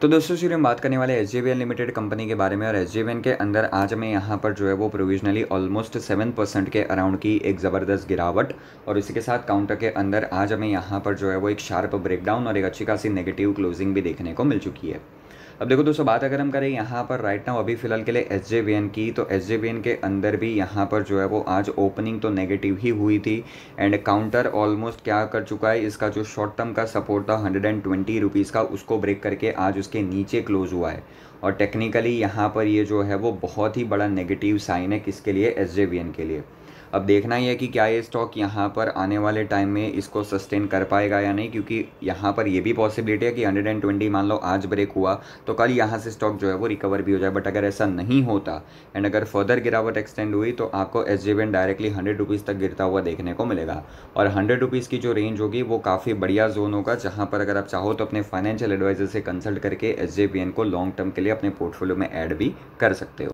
तो दोस्तों शुरू हम बात करने वाले एच जे लिमिटेड कंपनी के बारे में और एच के अंदर आज हमें यहाँ पर जो है वो प्रोविजनली ऑलमोस्ट सेवन परसेंट के अराउंड की एक ज़बरदस्त गिरावट और इसी के साथ काउंटर के अंदर आज हमें यहाँ पर जो है वो एक शार्प ब्रेकडाउन और एक अच्छी खासी नेगेटिव क्लोजिंग भी देखने को मिल चुकी है अब देखो दोस्तों बात अगर हम करें यहाँ पर राइट नाउ अभी फिलहाल के लिए एस की तो एस के अंदर भी यहाँ पर जो है वो आज ओपनिंग तो नेगेटिव ही हुई थी एंड काउंटर ऑलमोस्ट क्या कर चुका है इसका जो शॉर्ट टर्म का सपोर्ट था हंड्रेड एंड ट्वेंटी रुपीज़ का उसको ब्रेक करके आज उसके नीचे क्लोज हुआ है और टेक्निकली यहाँ पर ये जो है वो बहुत ही बड़ा नेगेटिव साइन है किसके लिए एस के लिए अब देखना ही है कि क्या ये स्टॉक यहाँ पर आने वाले टाइम में इसको सस्टेन कर पाएगा या नहीं क्योंकि यहाँ पर ये भी पॉसिबिलिटी है कि 120 मान लो आज ब्रेक हुआ तो कल यहाँ से स्टॉक जो है वो रिकवर भी हो जाए बट अगर ऐसा नहीं होता एंड अगर फर्दर गिरावट एक्सटेंड हुई तो आपको S J directly hundred rupees तक गिरता हुआ देखने को मिलेगा और हंड्रेड रुपीज़ की जो रेंज होगी वो काफ़ी बढ़िया जोन होगा जहाँ पर अगर आप चाहो तो अपने फाइनेंशियल एडवाइजर से कंसल्ट करके एस को लॉन्ग टर्म के लिए अपने पोर्टफोलियो में ऐड भी कर सकते हो